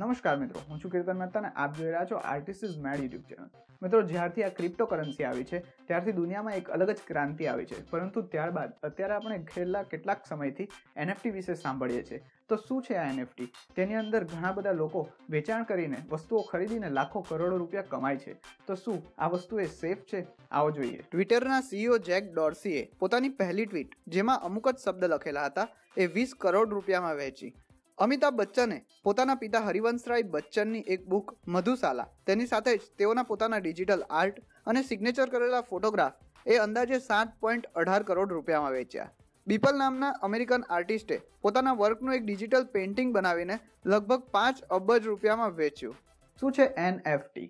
નમસ્કાર મિત્રો હું છું કીર્તન મહેતા અને આપ જોઈ રહ્યા છો artist is made YouTube channel મિત્રો જ્યારથી આ ક્રિપ્ટો કરન્સી આવી છે ત્યારથી દુનિયામાં એક અલગ જ ક્રાંતિ આવી છે પરંતુ ત્યારબાદ અત્યારે આપણે છેલ્લા કેટલાક સમયથી એનએફટી વિશે સાંભળીએ છીએ તો શું છે આ એનએફટી તેની અંદર ઘણા બધા લોકો વેચાણ કરીને વસ્તુઓ ખરીદીને લાખો કરોડો રૂપિયા કમાય છે તો શું આ વસ્તુ એ સેફ છે આવો જોઈએ ટ્વિટરના સીઈઓ જેક ડોર્સીએ પોતાની પહેલી ટ્વીટ જેમાં અમુક જ શબ્દ લખેલા હતા એ વીસ કરોડ રૂપિયામાં વહેંચી અમિતાભ બચ્ચને પોતાના પિતા હરિવંશરાય બચ્ચનની એક બુક મધુશાલા તેની સાથે જ તેઓના પોતાના ડિજિટલ આર્ટ અને સિગ્નેચર કરેલા ફોટોગ્રાફ એ અંદાજે સાત પોઈન્ટ અઢાર કરોડ રૂપિયામાં વેચ્યા બીપલ નામના અમેરિકન આર્ટિસ્ટે પોતાના વર્કનું એક ડિજિટલ પેઇન્ટિંગ બનાવીને લગભગ પાંચ અબજ રૂપિયામાં વેચ્યું શું છે એનએફટી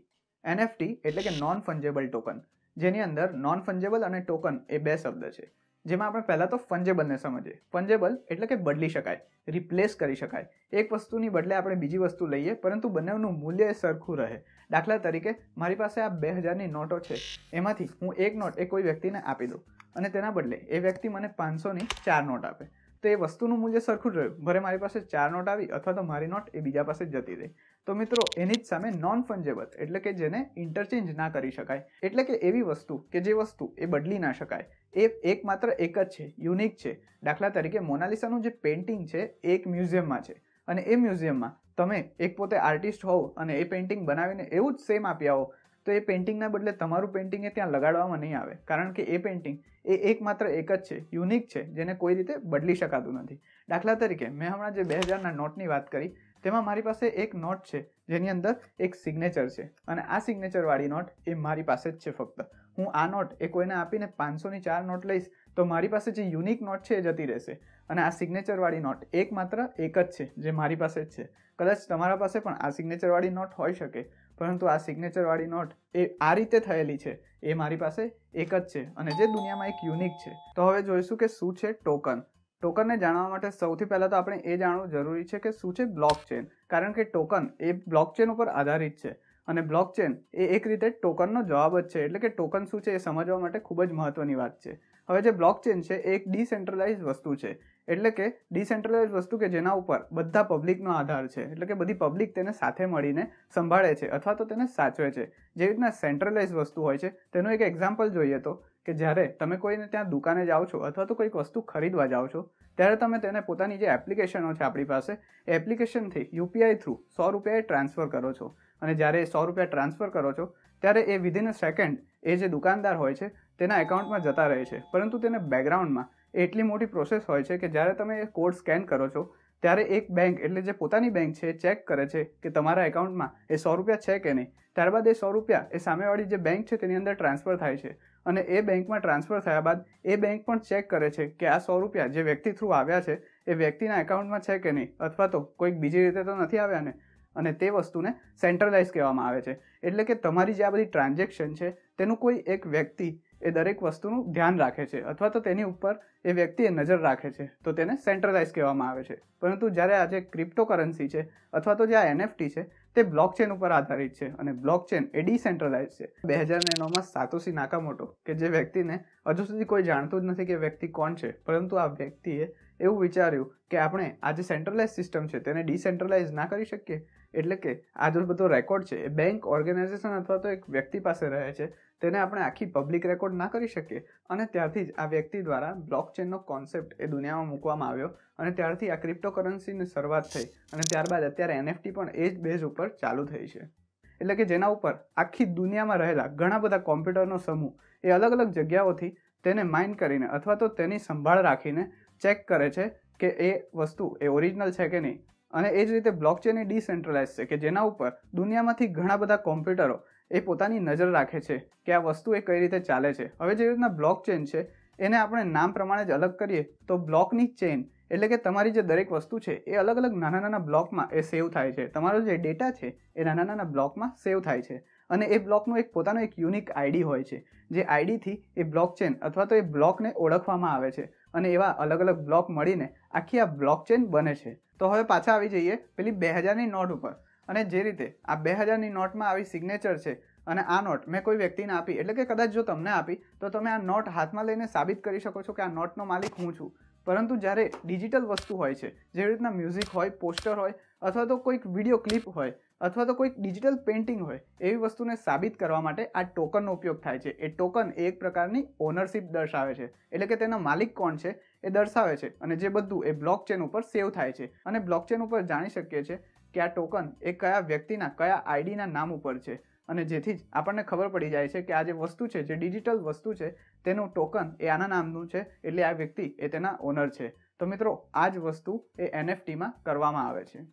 એનએફટી એટલે કે નોન ફંજેબલ ટોકન જેની અંદર નોન ફંજેબલ અને ટોકન એ બે શબ્દ છે જેમાં આપણે પહેલાં તો ફંજેબલને સમજીએ ફંજેબલ એટલે કે બદલી શકાય રિપ્લેસ કરી શકાય એક વસ્તુની બદલે આપણે બીજી વસ્તુ લઈએ પરંતુ બંનેનું મૂલ્ય સરખું રહે દાખલા તરીકે મારી પાસે આ બે હજારની નોટો છે એમાંથી હું એક નોટ એ કોઈ વ્યક્તિને આપી દઉં અને તેના બદલે એ વ્યક્તિ મને પાંચસોની ચાર નોટ આપે તો એ વસ્તુનું મૂલ્ય સરખું જ રહ્યું ભરે મારી પાસે ચાર નોટ આવી અથવા તો મારી નોટ એ બીજા પાસે જતી રહી તો મિત્રો એની જ સામે નોન ફંજેબલ એટલે કે જેને ઇન્ટરચેન્જ ના કરી શકાય એટલે કે એવી વસ્તુ કે જે વસ્તુ એ બદલી ના શકાય એ એકમાત્ર એક જ છે યુનિક છે દાખલા તરીકે મોનાલિસાનું જે પેઇન્ટિંગ છે એ એક મ્યુઝિયમમાં છે અને એ મ્યુઝિયમમાં તમે એક પોતે આર્ટિસ્ટ હોવ અને એ પેઇન્ટિંગ બનાવીને એવું જ સેમ આપ્યા હો તો એ પેઇન્ટિંગના બદલે તમારું પેઇન્ટિંગ એ ત્યાં લગાડવામાં નહીં આવે કારણ કે એ પેઇન્ટિંગ એ એકમાત્ર એક જ છે યુનિક છે જેને કોઈ રીતે બદલી શકાતું નથી દાખલા તરીકે મેં હમણાં જે બે હજારના નોટની વાત કરી તેમાં મારી પાસે એક નોટ છે જેની અંદર એક સિગ્નેચર છે અને આ સિગ્નેચરવાળી નોટ એ મારી પાસે જ છે ફક્ત હું આ નોટ એ કોઈને આપીને પાંચસોની ચાર નોટ લઈશ તો મારી પાસે જે યુનિક નોટ છે એ જતી રહેશે અને આ સિગ્નેચરવાળી નોટ એકમાત્ર એક જ છે જે મારી પાસે જ છે કદાચ તમારા પાસે પણ આ સિગ્નેચરવાળી નોટ હોઈ શકે પરંતુ આ સિગ્નેચરવાળી નોટ એ આ રીતે થયેલી છે એ મારી પાસે એક જ છે અને જે દુનિયામાં એક યુનિક છે તો હવે જોઈશું કે શું છે ટોકન ટોકનને જાણવા માટે સૌથી પહેલાં તો આપણે એ જાણવું જરૂરી છે કે શું છે બ્લોક ચેન કારણ કે ટોકન એ બ્લોક ચેન ઉપર આધારિત છે અને બ્લોક ચેન એ એક રીતે ટોકનનો જવાબ જ છે એટલે કે ટોકન શું છે એ સમજવા માટે ખૂબ જ મહત્ત્વની વાત છે હવે જે બ્લોક ચેન છે એ એક ડિસેન્ટ્રલાઇઝ વસ્તુ છે એટલે કે ડિસેન્ટ્રલાઇઝ વસ્તુ કે જેના ઉપર બધા પબ્લિકનો આધાર છે એટલે કે બધી પબ્લિક તેને સાથે મળીને સંભાળે છે અથવા તો તેને સાચવે છે જેવી રીતના સેન્ટ્રલાઇઝ વસ્તુ હોય છે તેનું એક એક્ઝામ્પલ જોઈએ તો કે જ્યારે તમે કોઈને ત્યાં દુકાને જાઓ છો અથવા તો કોઈક વસ્તુ ખરીદવા જાઓ છો ત્યારે તમે તેને પોતાની જે એપ્લિકેશનો છે આપણી પાસે એ એપ્લિકેશનથી યુપીઆઈ થ્રુ સો રૂપિયા ટ્રાન્સફર કરો છો અને જ્યારે એ સો રૂપિયા ટ્રાન્સફર કરો છો ત્યારે એ વિધિન અ સેકન્ડ એ જે દુકાનદાર હોય છે તેના એકાઉન્ટમાં જતા રહે છે પરંતુ તેને બેકગ્રાઉન્ડમાં એટલી મોટી પ્રોસેસ હોય છે કે જ્યારે તમે એ કોડ સ્કેન કરો છો ત્યારે એક બેંક એટલે જે પોતાની બેંક છે એ ચેક કરે છે કે તમારા એકાઉન્ટમાં એ સો રૂપિયા છે કે નહીં ત્યારબાદ એ સો રૂપિયા એ સામેવાળી જે બેંક છે તેની અંદર ટ્રાન્સફર થાય છે અને એ બેંકમાં ટ્રાન્સફર થયા બાદ એ બેંક પણ ચેક કરે છે કે આ સો રૂપિયા જે વ્યક્તિ થ્રુ આવ્યા છે એ વ્યક્તિના એકાઉન્ટમાં છે કે નહીં અથવા તો કોઈક બીજી રીતે તો નથી આવ્યા ને અને તે વસ્તુને સેન્ટ્રલાઇઝ કહેવામાં આવે છે એટલે કે તમારી જે આ બધી ટ્રાન્ઝેક્શન છે તેનું કોઈ એક વ્યક્તિ એ દરેક વસ્તુનું ધ્યાન રાખે છે અથવા તો તેની ઉપર એ વ્યક્તિએ નજર રાખે છે તો તેને સેન્ટ્રલાઇઝ કહેવામાં આવે છે પરંતુ જ્યારે આ જે ક્રિપ્ટોકરન્સી છે અથવા તો જે આ એનએફટી છે તે બ્લોકચેન ઉપર આધારિત છે અને બ્લોકચેન એ ડિસેન્ટ્રલાઇઝ છે બે હજાર ને નવમાં સાતોસી નાકા મોટો કે જે વ્યક્તિને હજુ સુધી કોઈ જાણતું જ નથી કે વ્યક્તિ કોણ છે પરંતુ આ વ્યક્તિએ એવું વિચાર્યું કે આપણે આ જે સેન્ટ્રલાઇઝ સિસ્ટમ છે તેને ડિસેન્ટ્રલાઇઝ ના કરી શકીએ એટલે કે આ જો બધો રેકોર્ડ છે એ બેંક ઓર્ગેનાઇઝેશન અથવા તો એક વ્યક્તિ પાસે રહે છે તેને આપણે આખી પબ્લિક રેકોર્ડ ના કરી શકીએ અને ત્યારથી જ આ વ્યક્તિ દ્વારા બ્લોકચેનનો કોન્સેપ્ટ એ દુનિયામાં મૂકવામાં આવ્યો અને ત્યારથી આ ક્રિપ્ટોકરન્સીની શરૂઆત થઈ અને ત્યારબાદ અત્યારે એનએફટી પણ એ જ બેઝ ઉપર ચાલુ થઈ છે એટલે કે જેના ઉપર આખી દુનિયામાં રહેલા ઘણા બધા કોમ્પ્યુટરનો સમૂહ એ અલગ અલગ જગ્યાઓથી તેને માઇન કરીને અથવા તો તેની સંભાળ રાખીને ચેક કરે છે કે એ વસ્તુ એ ઓરિજિનલ છે કે નહીં અને એ જ રીતે બ્લોક બ્લોકચેન એ ડિસેન્ટ્રલાઇઝ છે કે જેના ઉપર દુનિયામાંથી ઘણા બધા કોમ્પ્યુટરો એ પોતાની નજર રાખે છે કે આ વસ્તુ એ કઈ રીતે ચાલે છે હવે જે રીતના બ્લોક ચેન છે એને આપણે નામ પ્રમાણે જ અલગ કરીએ તો બ્લોકની ચેન એટલે કે તમારી જે દરેક વસ્તુ છે એ અલગ અલગ નાના નાના બ્લોકમાં એ સેવ થાય છે તમારો જે ડેટા છે એ નાના નાના બ્લોકમાં સેવ થાય છે અને એ બ્લોકનું એક પોતાનું એક યુનિક આઈડી હોય છે જે આઈડીથી એ બ્લોક ચેન અથવા તો એ બ્લોકને ઓળખવામાં આવે છે અને એવા અલગ અલગ બ્લોક મળીને આખી આ બ્લોક ચેન બને છે તો હવે પાછા આવી જઈએ પેલી બે હજારની નોટ ઉપર અને જે રીતે આ બે હજારની નોટમાં આવી સિગ્નેચર છે અને આ નોટ મેં કોઈ વ્યક્તિને આપી એટલે કે કદાચ જો તમને આપી તો તમે આ નોટ હાથમાં લઈને સાબિત કરી શકો છો કે આ નોટનો માલિક હું છું પરંતુ જ્યારે ડિજિટલ વસ્તુ હોય છે જેવી રીતના મ્યુઝિક હોય પોસ્ટર હોય અથવા તો કોઈક વિડીયો ક્લિપ હોય અથવા તો કોઈક ડિજિટલ પેઇન્ટિંગ હોય એવી વસ્તુને સાબિત કરવા માટે આ ટોકનનો ઉપયોગ થાય છે એ ટોકન એક પ્રકારની ઓનરશિપ દર્શાવે છે એટલે કે તેના માલિક કોણ છે એ દર્શાવે છે અને જે બધું એ બ્લોક ચેન ઉપર સેવ થાય છે અને બ્લોક ચેન ઉપર જાણી શકીએ છીએ કે આ ટોકન એ કયા વ્યક્તિના કયા આઈડીના નામ ઉપર છે અને જેથી જ આપણને ખબર પડી જાય છે કે આ જે વસ્તુ છે જે ડિજિટલ વસ્તુ છે તેનું ટોકન એ આના નામનું છે એટલે આ વ્યક્તિ એ તેના ઓનર છે તો મિત્રો આ જ વસ્તુ એ એનએફટીમાં કરવામાં આવે છે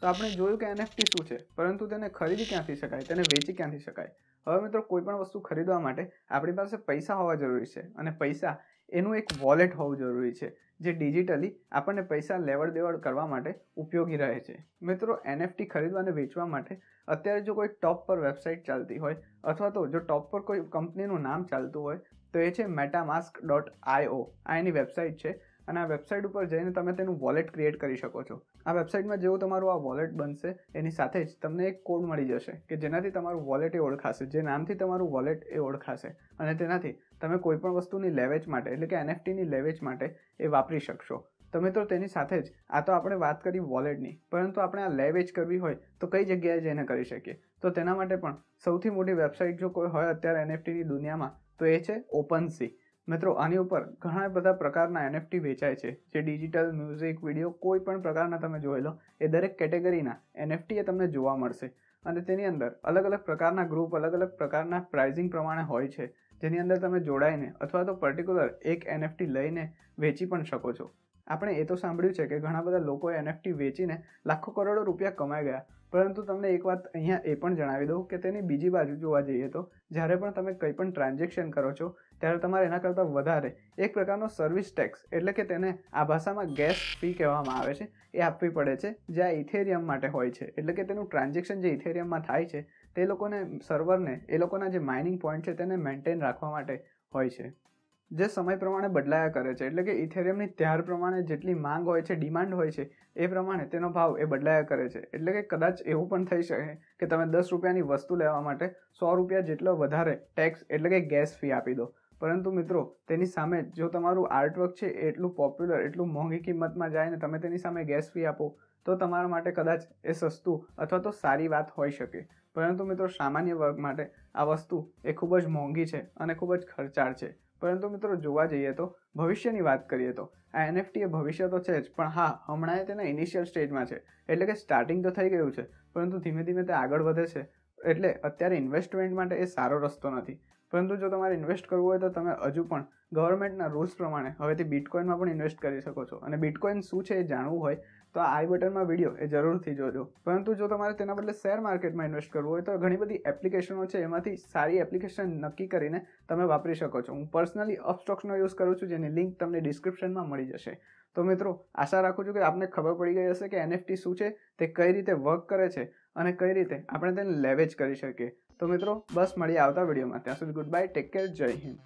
તો આપણે જોયું કે એનએફટી શું છે પરંતુ તેને ખરીદી ક્યાંથી શકાય તેને વેચી ક્યાંથી શકાય હવે મિત્રો કોઈ પણ વસ્તુ ખરીદવા માટે આપણી પાસે પૈસા હોવા જરૂરી છે અને પૈસા એનું એક વોલેટ હોવું જરૂરી છે જે ડિજિટલી આપણને પૈસા લેવડ દેવડ કરવા માટે ઉપયોગી રહે છે મિત્રો એનએફટી ખરીદવા અને વેચવા માટે અત્યારે જો કોઈ ટોપ પર વેબસાઇટ ચાલતી હોય અથવા તો જો ટોપ પર કોઈ કંપનીનું નામ ચાલતું હોય તો એ છે મેટામાસ્ક ડોટ આઈઓ આ એની વેબસાઇટ છે અને આ વેબસાઇટ ઉપર જઈને તમે તેનું વોલેટ ક્રિએટ કરી શકો છો આ વેબસાઇટમાં જેવું તમારું આ વોલેટ બનશે એની સાથે જ તમને એક કોડ મળી જશે કે જેનાથી તમારું વોલેટ એ ઓળખાશે જે નામથી તમારું વોલેટ એ ઓળખાશે અને તેનાથી તમે કોઈપણ વસ્તુની લેવેચ માટે એટલે કે એનએફટીની લેવેચ માટે એ વાપરી શકશો તમે તો તેની સાથે જ આ તો આપણે વાત કરી વોલેટની પરંતુ આપણે આ લેવેચ કરવી હોય તો કઈ જગ્યાએ જઈને કરી શકીએ તો તેના માટે પણ સૌથી મોટી વેબસાઇટ જો કોઈ હોય અત્યારે એનએફટીની દુનિયામાં તો એ છે ઓપન સી મિત્રો આની ઉપર ઘણા બધા પ્રકારના એનએફટી વેચાય છે જે ડિજિટલ મ્યુઝિક વિડીયો કોઈ પણ પ્રકારના તમે જોઈ લો એ દરેક કેટેગરીના એનએફટી એ તમને જોવા મળશે અને તેની અંદર અલગ અલગ પ્રકારના ગ્રુપ અલગ અલગ પ્રકારના પ્રાઇઝિંગ પ્રમાણે હોય છે જેની અંદર તમે જોડાઈને અથવા તો પર્ટિક્યુલર એક એનએફટી લઈને વેચી પણ શકો છો આપણે એ તો સાંભળ્યું છે કે ઘણા બધા લોકો એનએફટી વેચીને લાખો કરોડો રૂપિયા કમાઈ ગયા પરંતુ તમને એક વાત અહીંયા એ પણ જણાવી દઉં કે તેની બીજી બાજુ જોવા જઈએ તો જ્યારે પણ તમે કંઈ પણ ટ્રાન્ઝેક્શન કરો છો ત્યારે તમારે એના કરતાં વધારે એક પ્રકારનો સર્વિસ ટેક્સ એટલે કે તેને આ ભાષામાં ગેસ ફી કહેવામાં આવે છે એ આપવી પડે છે જે આ ઇથેરિયમ માટે હોય છે એટલે કે તેનું ટ્રાન્ઝેક્શન જે ઇથેરિયમમાં થાય છે તે લોકોને સર્વરને એ લોકોના જે માઇનિંગ પોઈન્ટ છે તેને મેન્ટેન રાખવા માટે હોય છે જે સમય પ્રમાણે બદલાયા કરે છે એટલે કે ઇથેરિયમની ત્યાર પ્રમાણે જેટલી માંગ હોય છે ડિમાન્ડ હોય છે એ પ્રમાણે તેનો ભાવ એ બદલાયા કરે છે એટલે કે કદાચ એવું પણ થઈ શકે કે તમે દસ રૂપિયાની વસ્તુ લેવા માટે સો રૂપિયા જેટલો વધારે ટેક્સ એટલે કે ગેસ ફી આપી દો પરંતુ મિત્રો તેની સામે જો તમારું આર્ટવર્ક છે એટલું પોપ્યુલર એટલું મોંઘી કિંમતમાં જાય ને તમે તેની સામે ગેસ ફી આપો તો તમારા માટે કદાચ એ સસ્તું અથવા તો સારી વાત હોઈ શકે પરંતુ મિત્રો સામાન્ય વર્ગ માટે આ વસ્તુ એ ખૂબ જ મોંઘી છે અને ખૂબ જ ખર્ચાળ છે પરંતુ મિત્રો જોવા જઈએ તો ભવિષ્યની વાત કરીએ તો આ એનએફટી એ ભવિષ્ય તો છે જ પણ હા હમણાં તેના ઇનિશિયલ સ્ટેજમાં છે એટલે કે સ્ટાર્ટિંગ તો થઈ ગયું છે પરંતુ ધીમે ધીમે તે આગળ વધે છે એટલે અત્યારે ઇન્વેસ્ટમેન્ટ માટે એ સારો રસ્તો નથી પરંતુ જો તમારે ઇન્વેસ્ટ કરવું હોય તો તમે હજુ પણ ગવર્મેન્ટના રૂલ્સ પ્રમાણે હવેથી બિટકોઇનમાં પણ ઇન્વેસ્ટ કરી શકો છો અને બિટકોઇન શું છે એ જાણવું હોય તો આ આઈ બટનમાં વિડીયો એ જરૂરથી જોજો પરંતુ જો તમારે તેના બદલે શેર માર્કેટમાં ઇન્વેસ્ટ કરવું હોય તો ઘણી બધી એપ્લિકેશનો છે એમાંથી સારી એપ્લિકેશન નક્કી કરીને તમે વાપરી શકો છો હું પર્સનલી અપસ્ટોક્સનો યુઝ કરું છું જેની લિંક તમને ડિસ્ક્રિપ્શનમાં મળી જશે તો મિત્રો આશા રાખું છું કે આપને ખબર પડી ગઈ હશે કે એનએફટી શું છે તે કઈ રીતે વર્ક કરે છે અને કઈ રીતે આપણે તેને લેવેજ કરી શકીએ તો મિત્રો બસ મળીએ આવતા વિડીયોમાં ત્યાં સુધી ગુડ બાય ટેક કેર જય હિન્દ